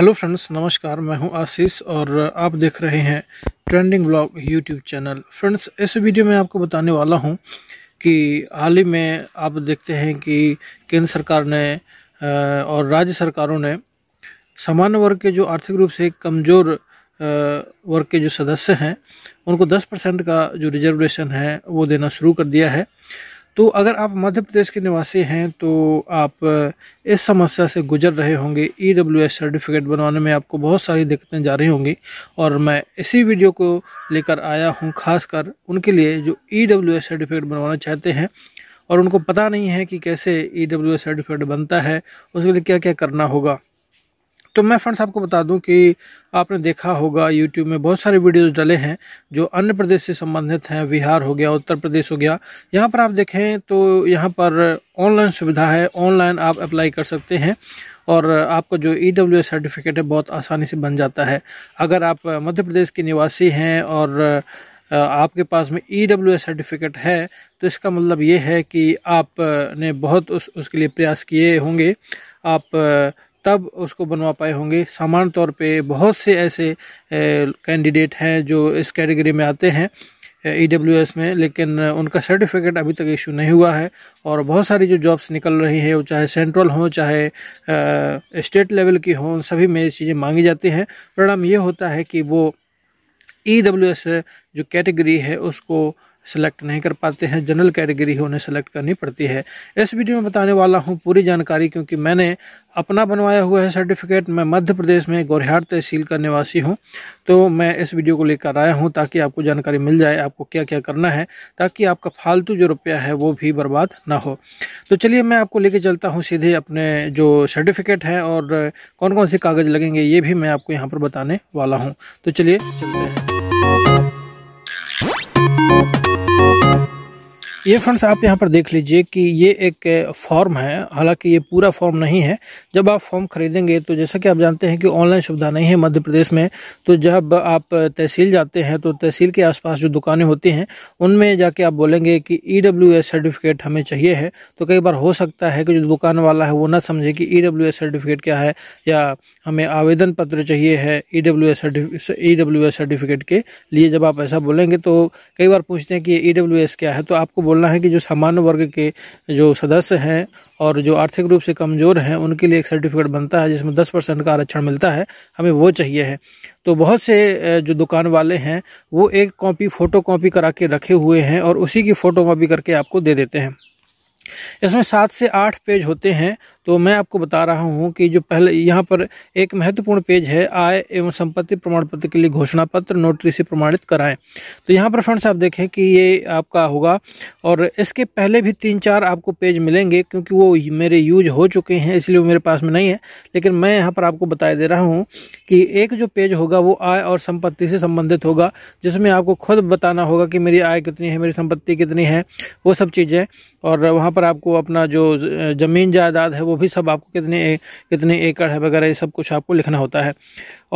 hello friends नमस्कार मैं हूं आशीष और आप देख रहे हैं trending blog YouTube channel friends इस वीडियो में आपको बताने वाला हूं कि हाल ही में आप देखते हैं कि केंद्र सरकार ने और राज्य सरकारों ने सामान्य वर्ग के जो आर्थिक रूप से कमज़ोर वर्ग के जो सदस्य हैं उनको 10 परसेंट का जो रिजर्वेशन है वो देना शुरू कर दिया है तो अगर आप मध्य प्रदेश के निवासी हैं तो आप इस समस्या से गुजर रहे होंगे ई e सर्टिफिकेट बनवाने में आपको बहुत सारी दिक्कतें जा रही होंगी और मैं इसी वीडियो को लेकर आया हूं खासकर उनके लिए जो ई e सर्टिफिकेट बनवाना चाहते हैं और उनको पता नहीं है कि कैसे ई e सर्टिफिकेट बनता है उसके लिए क्या क्या करना होगा तो मैं फ्रेंड्स आपको बता दूं कि आपने देखा होगा यूट्यूब में बहुत सारे वीडियोस डले हैं जो अन्य प्रदेश से संबंधित हैं बिहार हो गया उत्तर प्रदेश हो गया यहाँ पर आप देखें तो यहाँ पर ऑनलाइन सुविधा है ऑनलाइन आप अप्लाई कर सकते हैं और आपका जो ई डब्ल्यू सर्टिफिकेट है बहुत आसानी से बन जाता है अगर आप मध्य प्रदेश के निवासी हैं और आपके पास में ई डब्ल्यू एस सर्टिफिकेट है तो इसका मतलब ये है कि आपने बहुत उस उसके लिए प्रयास किए होंगे आप तब उसको बनवा पाए होंगे सामान्य तौर पे बहुत से ऐसे कैंडिडेट हैं जो इस कैटेगरी में आते हैं ई e में लेकिन उनका सर्टिफिकेट अभी तक इशू नहीं हुआ है और बहुत सारी जो जॉब्स निकल रही हैं वो चाहे सेंट्रल हों चाहे स्टेट लेवल की हों सभी में ये चीज़ें मांगी जाती हैं परिणाम ये होता है कि वो ई e जो कैटेगरी है उसको सेलेक्ट नहीं कर पाते हैं जनरल कैटेगरी है उन्हें सेलेक्ट करनी पड़ती है इस वीडियो में बताने वाला हूँ पूरी जानकारी क्योंकि मैंने अपना बनवाया हुआ है सर्टिफिकेट मैं मध्य प्रदेश में गोरहाट तहसील का निवासी हूँ तो मैं इस वीडियो को लेकर आया हूँ ताकि आपको जानकारी मिल जाए आपको क्या क्या करना है ताकि आपका फालतू जो रुपया है वो भी बर्बाद ना हो तो चलिए मैं आपको लेके चलता हूँ सीधे अपने जो सर्टिफिकेट है और कौन कौन से कागज़ लगेंगे ये भी मैं आपको यहाँ पर बताने वाला हूँ तो चलिए चलते हैं ये फ्रेंड्स आप यहाँ पर देख लीजिए कि ये एक फॉर्म है हालांकि ये पूरा फॉर्म नहीं है जब आप फॉर्म खरीदेंगे तो जैसा कि आप जानते हैं कि ऑनलाइन सुविधा नहीं है मध्य प्रदेश में तो जब आप तहसील जाते हैं तो तहसील के आसपास जो दुकानें होती हैं उनमें जाके आप बोलेंगे कि ई e सर्टिफिकेट हमें चाहिए है तो कई बार हो सकता है कि जो दुकान वाला है वो ना समझे कि ई e सर्टिफिकेट क्या है या हमें आवेदन पत्र चाहिए है ई e सर्टिफिकेट के लिए जब आप ऐसा बोलेंगे तो कई बार पूछते हैं कि ई क्या है तो आपको बोलना है कि जो सामान्य वर्ग के जो सदस्य हैं और जो आर्थिक रूप से कमज़ोर हैं उनके लिए एक सर्टिफिकेट बनता है जिसमें दस परसेंट का आरक्षण मिलता है हमें वो चाहिए है तो बहुत से जो दुकान वाले हैं वो एक कॉपी फ़ोटो कॉपी करा के रखे हुए हैं और उसी की फ़ोटो कॉपी करके आपको दे देते हैं इसमें सात से आठ पेज होते हैं तो मैं आपको बता रहा हूँ कि जो पहले यहाँ पर एक महत्वपूर्ण पेज है आय एवं संपत्ति प्रमाण पत्र के लिए घोषणा पत्र नोटरी से प्रमाणित कराएं तो यहाँ पर फ्रेंड्स आप देखें कि ये आपका होगा और इसके पहले भी तीन चार आपको पेज मिलेंगे क्योंकि वो मेरे यूज हो चुके हैं इसलिए वो मेरे पास में नहीं है लेकिन मैं यहाँ पर आपको बता दे रहा हूँ कि एक जो पेज होगा वो आय और संपत्ति से संबंधित होगा जिसमें आपको खुद बताना होगा कि मेरी आय कितनी है मेरी संपत्ति कितनी है वो सब चीज़ें और वहाँ पर आपको अपना जो ज़मीन जायदाद है वो भी सब आपको कितने कितने एकड़ है वगैरह ये सब कुछ आपको लिखना होता है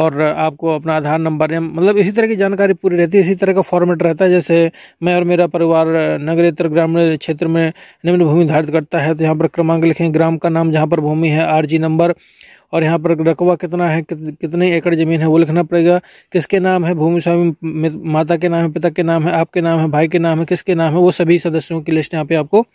और आपको अपना आधार नंबर या मतलब इसी तरह की जानकारी पूरी रहती है इसी तरह का फॉर्मेट रहता है जैसे मैं और मेरा परिवार नगरेतर ग्रामीण क्षेत्र में निम्न भूमि धारित करता है तो यहाँ पर क्रमांक लिखें ग्राम का नाम जहाँ पर भूमि है आर नंबर और यहाँ पर रकबा कितना है कितने एकड़ ज़मीन है वो लिखना पड़ेगा किसके नाम है भूमि स्वामी माता के नाम है पिता के नाम है आपके नाम है भाई के नाम है किसके नाम है वो सभी सदस्यों की लिस्ट यहाँ पे आपको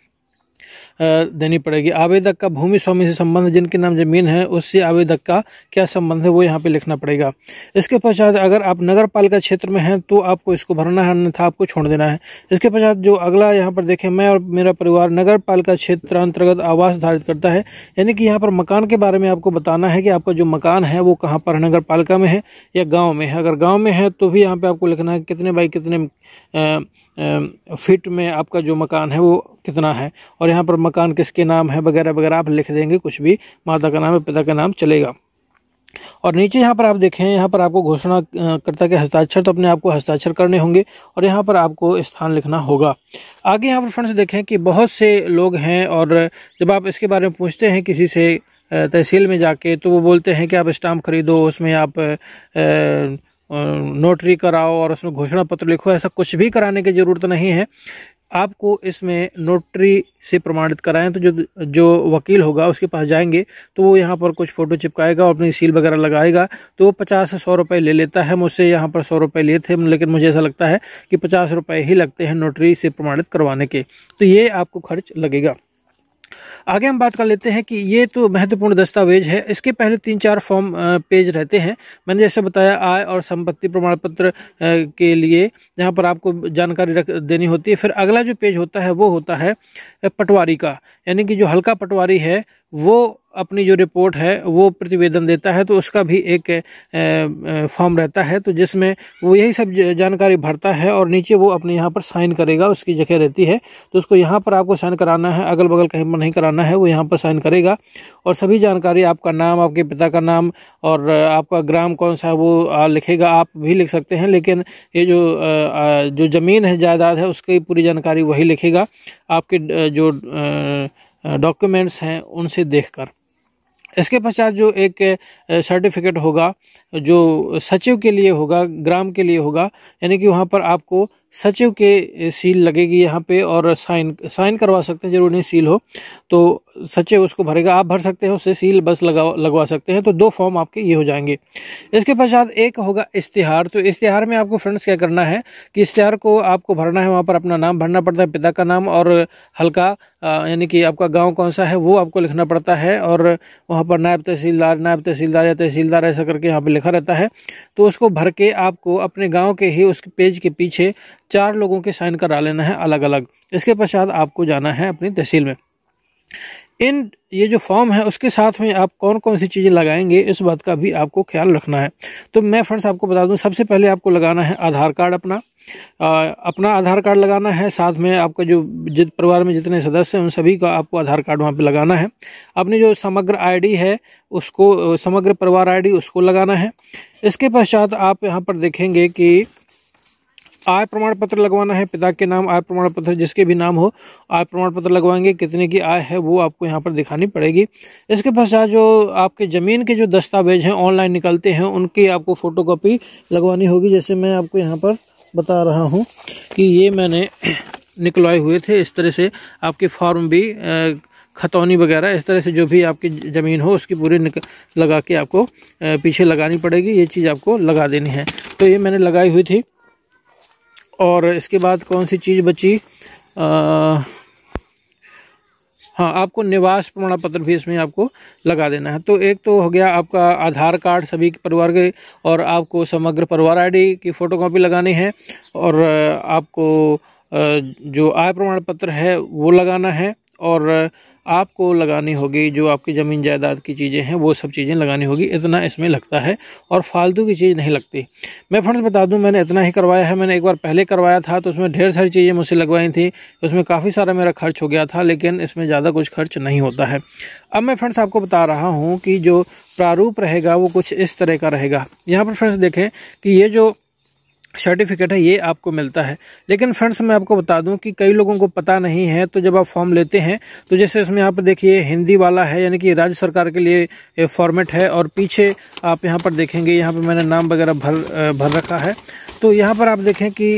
देनी पड़ेगी आवेदक का भूमि स्वामी से संबंध जिनके नाम जमीन है उससे आवेदक का क्या संबंध है वो यहाँ पे लिखना पड़ेगा इसके पश्चात अगर आप नगर पालिका क्षेत्र में हैं तो आपको इसको भरना है अन्यथा आपको छोड़ देना है इसके पश्चात जो अगला यहाँ पर देखें मैं और मेरा परिवार नगर पालिका क्षेत्र अंतर्गत आवास धारित करता है यानी कि यहाँ पर मकान के बारे में आपको बताना है कि आपका जो मकान है वो कहाँ पर नगर पालिका में है या गाँव में है अगर गाँव में है तो भी यहाँ पर आपको लिखना है कितने बाई कितने फिट में आपका जो मकान है वो कितना है और यहाँ पर मकान किसके नाम है वगैरह वगैरह आप लिख देंगे कुछ भी माता का नाम है पिता का नाम चलेगा और नीचे यहाँ पर आप देखें यहाँ पर आपको घोषणा करता के हस्ताक्षर तो अपने आपको हस्ताक्षर करने होंगे और यहाँ पर आपको स्थान लिखना होगा आगे यहाँ पर फ्रेंड्स देखें कि बहुत से लोग हैं और जब आप इसके बारे में पूछते हैं किसी से तहसील में जाके तो वो बोलते हैं कि आप स्टाम्प खरीदो उसमें आप नोटरी कराओ और उसमें घोषणा पत्र लिखो ऐसा कुछ भी कराने की ज़रूरत नहीं है आपको इसमें नोटरी से प्रमाणित कराएं तो जो जो वकील होगा उसके पास जाएंगे तो वो यहाँ पर कुछ फ़ोटो चिपकाएगा और अपनी सील वगैरह लगाएगा तो वो पचास से सौ रुपये ले लेता है मुझसे यहाँ पर सौ रुपये लिए थे लेकिन मुझे ऐसा लगता है कि पचास रुपये ही लगते हैं नोटरी से प्रमाणित करवाने के तो ये आपको खर्च लगेगा आगे हम बात कर लेते हैं कि ये तो महत्वपूर्ण दस्तावेज है इसके पहले तीन चार फॉर्म पेज रहते हैं मैंने जैसे बताया आय और संपत्ति प्रमाण पत्र के लिए जहाँ पर आपको जानकारी रख देनी होती है फिर अगला जो पेज होता है वो होता है पटवारी का यानी कि जो हल्का पटवारी है वो अपनी जो रिपोर्ट है वो प्रतिवेदन देता है तो उसका भी एक फॉर्म रहता है तो जिसमें वो यही सब जानकारी भरता है और नीचे वो अपने यहाँ पर साइन करेगा उसकी जगह रहती है तो उसको यहाँ पर आपको साइन कराना है अगल बगल कहीं पर नहीं कराना है वो यहाँ पर साइन करेगा और सभी जानकारी आपका नाम आपके पिता का नाम और आपका ग्राम कौन सा वो लिखेगा आप भी लिख सकते हैं लेकिन ये जो जो ज़मीन है जायदाद है उसकी पूरी जानकारी वही लिखेगा आपके जो डॉक्यूमेंट्स हैं उनसे देखकर इसके पश्चात जो एक सर्टिफिकेट होगा जो सचिव के लिए होगा ग्राम के लिए होगा यानी कि वहाँ पर आपको सचिव के सील लगेगी यहाँ पे और साइन साइन करवा सकते हैं जरूर नहीं सील हो तो सचिव उसको भरेगा आप भर सकते हैं उससे सील बस लगा लगवा सकते हैं तो दो फॉर्म आपके ये हो जाएंगे इसके पश्चात एक होगा इश्तिहार तो इश्तिहार में आपको फ्रेंड्स क्या करना है कि इश्तिहार को आपको भरना है वहाँ पर अपना नाम भरना पड़ता है पिता का नाम और हल्का यानी कि आपका गाँव कौन सा है वो आपको लिखना पड़ता है और वहाँ पर नायब तहसीलदार नायब तहसीलदार या तहसीलदार ऐसा करके यहाँ पर लिखा रहता है तो उसको भर के आपको अपने गाँव के ही उस पेज के पीछे चार लोगों के साइन करा लेना है अलग अलग इसके पश्चात आपको जाना है अपनी तहसील में इन ये जो फॉर्म है उसके साथ में आप कौन कौन सी चीज़ें लगाएंगे इस बात का भी आपको ख्याल रखना है तो मैं फ्रेंड्स आपको बता दूं सबसे पहले आपको लगाना है आधार कार्ड अपना आ, अपना आधार कार्ड लगाना है साथ में आपका जो जित परिवार में जितने सदस्य हैं उन सभी का आपको आधार कार्ड वहाँ पे लगाना है अपनी जो समग्र आई है उसको समग्र परिवार आई उसको लगाना है इसके पश्चात आप यहाँ पर देखेंगे कि आय प्रमाण पत्र लगवाना है पिता के नाम आय प्रमाण पत्र जिसके भी नाम हो आय प्रमाण पत्र लगवाएंगे कितने की आय है वो आपको यहाँ पर दिखानी पड़ेगी इसके पश्चात जो आपके ज़मीन के जो दस्तावेज हैं ऑनलाइन निकलते हैं उनकी आपको फ़ोटोकॉपी लगवानी होगी जैसे मैं आपको यहाँ पर बता रहा हूँ कि ये मैंने निकलवाए हुए थे इस तरह से आपके फॉर्म भी खतौनी वगैरह इस तरह से जो भी आपकी ज़मीन हो उसकी पूरी लगा के आपको पीछे लगानी पड़ेगी ये चीज़ आपको लगा देनी है तो ये मैंने लगाई हुई थी और इसके बाद कौन सी चीज़ बची आ, हाँ आपको निवास प्रमाण पत्र भी इसमें आपको लगा देना है तो एक तो हो गया आपका आधार कार्ड सभी परिवार के और आपको समग्र परिवार आईडी की फ़ोटोकॉपी लगानी है और आपको जो आय प्रमाण पत्र है वो लगाना है और आपको लगानी होगी जो आपकी ज़मीन जायदाद की चीज़ें हैं वो सब चीज़ें लगानी होगी इतना इसमें लगता है और फालतू की चीज़ नहीं लगती मैं फ्रेंड्स बता दूं मैंने इतना ही करवाया है मैंने एक बार पहले करवाया था तो उसमें ढेर सारी चीज़ें मुझसे लगवाई थी उसमें काफ़ी सारा मेरा खर्च हो गया था लेकिन इसमें ज़्यादा कुछ खर्च नहीं होता है अब मैं फ्रेंड्स आपको बता रहा हूँ कि जो प्रारूप रहेगा वो कुछ इस तरह का रहेगा यहाँ पर फ्रेंड्स देखें कि ये जो सर्टिफिकेट है ये आपको मिलता है लेकिन फ्रेंड्स मैं आपको बता दूं कि कई लोगों को पता नहीं है तो जब आप फॉर्म लेते हैं तो जैसे इसमें यहाँ पर देखिए हिंदी वाला है यानी कि राज्य सरकार के लिए फॉर्मेट है और पीछे आप यहाँ पर देखेंगे यहाँ पर मैंने नाम वगैरह भर भर रखा है तो यहाँ पर आप देखें कि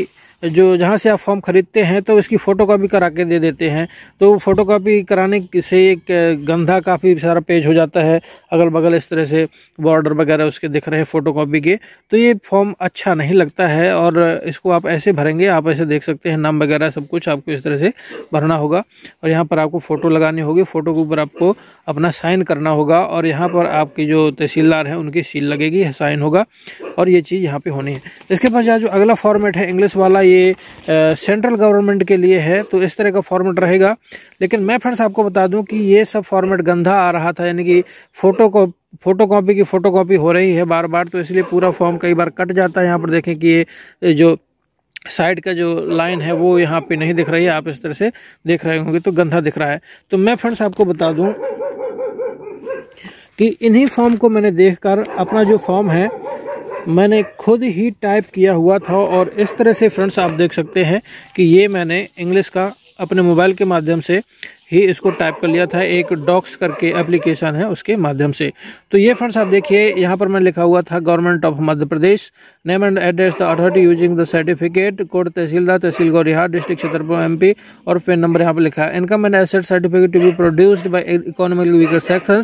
जो जहाँ से आप फॉर्म ख़रीदते हैं तो इसकी फ़ोटोकॉपी करा के दे देते हैं तो फ़ोटोकॉपी कराने से एक गंदा काफ़ी सारा पेज हो जाता है अगल बगल इस तरह से बॉर्डर वगैरह उसके दिख रहे हैं फ़ोटोकॉपी के तो ये फॉर्म अच्छा नहीं लगता है और इसको आप ऐसे भरेंगे आप ऐसे देख सकते हैं नाम वगैरह सब कुछ आपको इस तरह से भरना होगा और यहाँ पर आपको फ़ोटो लगानी होगी फ़ोटो के ऊपर आपको अपना साइन करना होगा और यहाँ पर आपकी जो तहसीलदार हैं उनकी सील लगेगी साइन होगा और ये चीज़ यहाँ पर होनी है इसके पास जो अगला फॉर्मेट है इंग्लिश वाला ये सेंट्रल गवर्नमेंट के लिए है तो इस तरह का फॉर्मेट रहेगा लेकिन मैं फ्रेंड्स आपको बता दूं कि ये सब फॉर्मेट गंदा आ रहा था यानी कि फोटो को फोटो कॉपी की फ़ोटो कॉपी हो रही है बार बार तो इसलिए पूरा फॉर्म कई बार कट जाता है यहाँ पर देखें कि ये जो साइड का जो लाइन है वो यहाँ पर नहीं दिख रही है आप इस तरह से देख रहे होंगे तो गंदा दिख रहा है तो मैं फ्रेंड्स आपको बता दूँ कि इन्हीं फॉर्म को मैंने देखकर अपना जो फॉर्म है मैंने खुद ही टाइप किया हुआ था और इस तरह से फ्रेंड्स आप देख सकते हैं कि ये मैंने इंग्लिश का अपने मोबाइल के माध्यम से ही इसको टाइप कर लिया था एक डॉक्स करके एप्लीकेशन है उसके माध्यम से तो ये फ्रेंड्स आप देखिए यहाँ पर मैंने लिखा हुआ था government of Madhya Pradesh name and address the authority using the certificate code tehsildar tehsil Gaurihar district Chhatarpur MP और फिर नंबर यहाँ पर लिखा है income and asset certificate to be produced by economically weaker section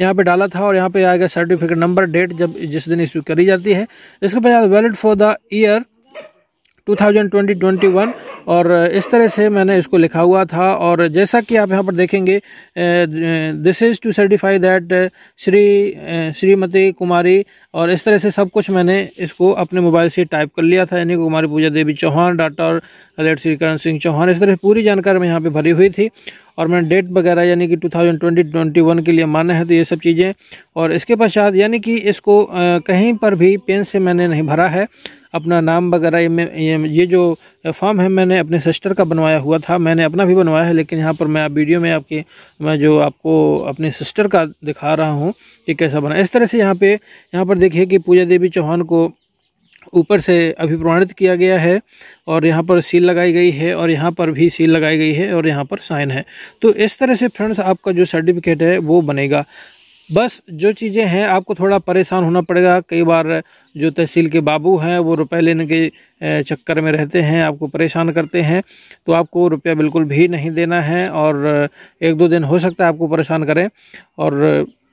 यहाँ पे डाला था और यहाँ पे आएगा सर्टिफिकेट नंबर डेट जब जिस दिन इश्यू करी जाती है इसके पास वैलिड फॉर द ईयर 2020-21 और uh, इस तरह से मैंने इसको लिखा हुआ था और जैसा कि आप यहाँ पर देखेंगे this is to certify that Shri uh, Shrimati Kumari और इस तरह से सब कुछ मैंने इसको अपने मोबाइल से टाइप कर लिया था यानी कुमारी पूजा देवी चौहान डॉक्टर श्रीकरण श्री करण सिंह चौहान इस तरह पूरी जानकारी मैं यहाँ पर भरी हुई थी और मैंने डेट वगैरह यानी कि 2020-21 के लिए माना है तो ये सब चीज़ें और इसके पश्चात यानी कि इसको कहीं पर भी पेन से मैंने नहीं भरा है अपना नाम वगैरह ये ये जो फॉर्म है मैंने अपने सिस्टर का बनवाया हुआ था मैंने अपना भी बनवाया है लेकिन यहाँ पर मैं आप वीडियो में आपके मैं जो आपको अपने सिस्टर का दिखा रहा हूँ कि कैसा बना इस तरह से यहाँ पे यहाँ पर देखिए कि पूजा देवी चौहान को ऊपर से अभिप्रमाणित किया गया है और यहाँ पर सील लगाई गई है और यहाँ पर भी सील लगाई गई है और यहाँ पर साइन है तो इस तरह से फ्रेंड्स आपका जो सर्टिफिकेट है वो बनेगा बस जो चीज़ें हैं आपको थोड़ा परेशान होना पड़ेगा कई बार जो तहसील के बाबू हैं वो रुपए लेने के चक्कर में रहते हैं आपको परेशान करते हैं तो आपको रुपया बिल्कुल भी नहीं देना है और एक दो दिन हो सकता है आपको परेशान करें और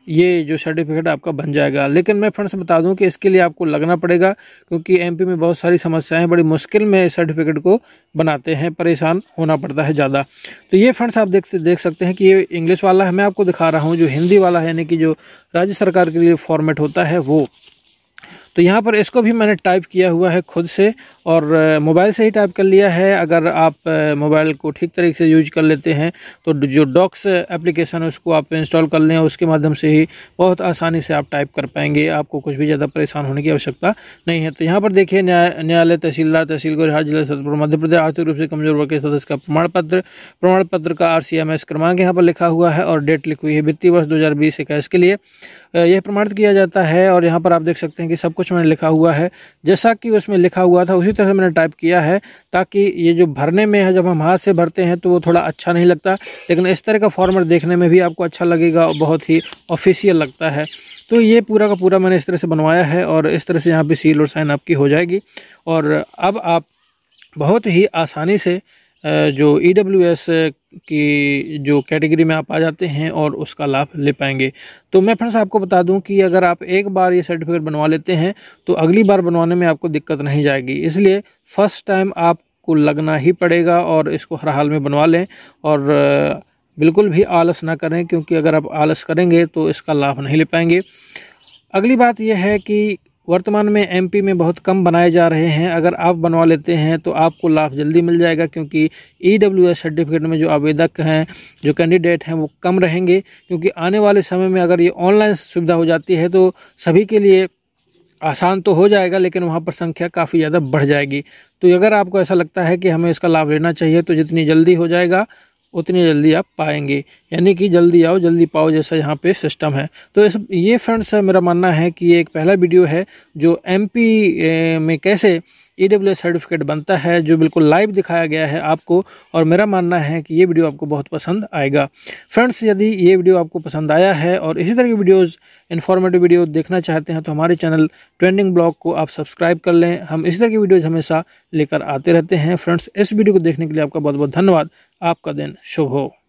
ये जो सर्टिफिकेट आपका बन जाएगा लेकिन मैं फ्रेंड्स बता दूं कि इसके लिए आपको लगना पड़ेगा क्योंकि एमपी में बहुत सारी समस्याएं बड़ी मुश्किल में सर्टिफिकेट को बनाते हैं परेशान होना पड़ता है ज़्यादा तो ये फ्रेंड्स आप देख देख सकते हैं कि ये इंग्लिश वाला है मैं आपको दिखा रहा हूँ जो हिंदी वाला है यानी कि जो राज्य सरकार के लिए फॉर्मेट होता है वो तो यहाँ पर इसको भी मैंने टाइप किया हुआ है खुद से और मोबाइल से ही टाइप कर लिया है अगर आप मोबाइल को ठीक तरीके से यूज कर लेते हैं तो जो डॉक्स एप्लीकेशन है उसको आप इंस्टॉल कर लें उसके माध्यम से ही बहुत आसानी से आप टाइप कर पाएंगे आपको कुछ भी ज़्यादा परेशान होने की आवश्यकता नहीं है तो यहाँ पर देखिए न्यायालय तहसीलदार तहसील रिहा जिला सतपुर मध्य प्रदेश आर्थिक रूप से कमजोर वर्ग के सदस्य का प्रमाण पत्र प्रमाण पत्र का आर क्रमांक यहाँ पर लिखा हुआ है और डेट लिखी हुई है वित्तीय वर्ष दो हज़ार के लिए यह प्रमाणित किया जाता है और यहाँ पर आप देख सकते हैं कि सब कुछ मैंने लिखा हुआ है जैसा कि उसमें लिखा हुआ था उसी तरह से मैंने टाइप किया है ताकि ये जो भरने में है जब हम हाथ से भरते हैं तो वो थोड़ा अच्छा नहीं लगता लेकिन इस तरह का फॉर्मेट देखने में भी आपको अच्छा लगेगा और बहुत ही ऑफिशियल लगता है तो ये पूरा का पूरा मैंने इस तरह से बनवाया है और इस तरह से यहाँ पर सील और साइन आपकी हो जाएगी और अब आप बहुत ही आसानी से जो ई डब्ल्यू एस की जो कैटेगरी में आप आ जाते हैं और उसका लाभ ले पाएंगे तो मैं फ्रेंड्स आपको बता दूं कि अगर आप एक बार ये सर्टिफिकेट बनवा लेते हैं तो अगली बार बनवाने में आपको दिक्कत नहीं जाएगी इसलिए फ़र्स्ट टाइम आपको लगना ही पड़ेगा और इसको हर हाल में बनवा लें और बिल्कुल भी आलस ना करें क्योंकि अगर आप आलस करेंगे तो इसका लाभ नहीं ले पाएंगे अगली बात यह है कि वर्तमान में एमपी में बहुत कम बनाए जा रहे हैं अगर आप बनवा लेते हैं तो आपको लाभ जल्दी मिल जाएगा क्योंकि ई e सर्टिफिकेट में जो आवेदक हैं जो कैंडिडेट हैं वो कम रहेंगे क्योंकि आने वाले समय में अगर ये ऑनलाइन सुविधा हो जाती है तो सभी के लिए आसान तो हो जाएगा लेकिन वहाँ पर संख्या काफ़ी ज़्यादा बढ़ जाएगी तो अगर आपको ऐसा लगता है कि हमें इसका लाभ लेना चाहिए तो जितनी जल्दी हो जाएगा उतनी जल्दी आप पाएंगे यानी कि जल्दी आओ जल्दी पाओ जैसा यहाँ पे सिस्टम है तो इस ये फ्रेंड्स मेरा मानना है कि ये एक पहला वीडियो है जो एमपी में कैसे ई डब्ल्यू सर्टिफिकेट बनता है जो बिल्कुल लाइव दिखाया गया है आपको और मेरा मानना है कि ये वीडियो आपको बहुत पसंद आएगा फ्रेंड्स यदि ये वीडियो आपको पसंद आया है और इसी तरह की वीडियोस इन्फॉर्मेटिव वीडियो देखना चाहते हैं तो हमारे चैनल ट्रेंडिंग ब्लॉग को आप सब्सक्राइब कर लें हम इसी तरह की वीडियोज़ हमेशा लेकर आते रहते हैं फ्रेंड्स इस वीडियो को देखने के लिए आपका बहुत बहुत धन्यवाद आपका दिन शुभ हो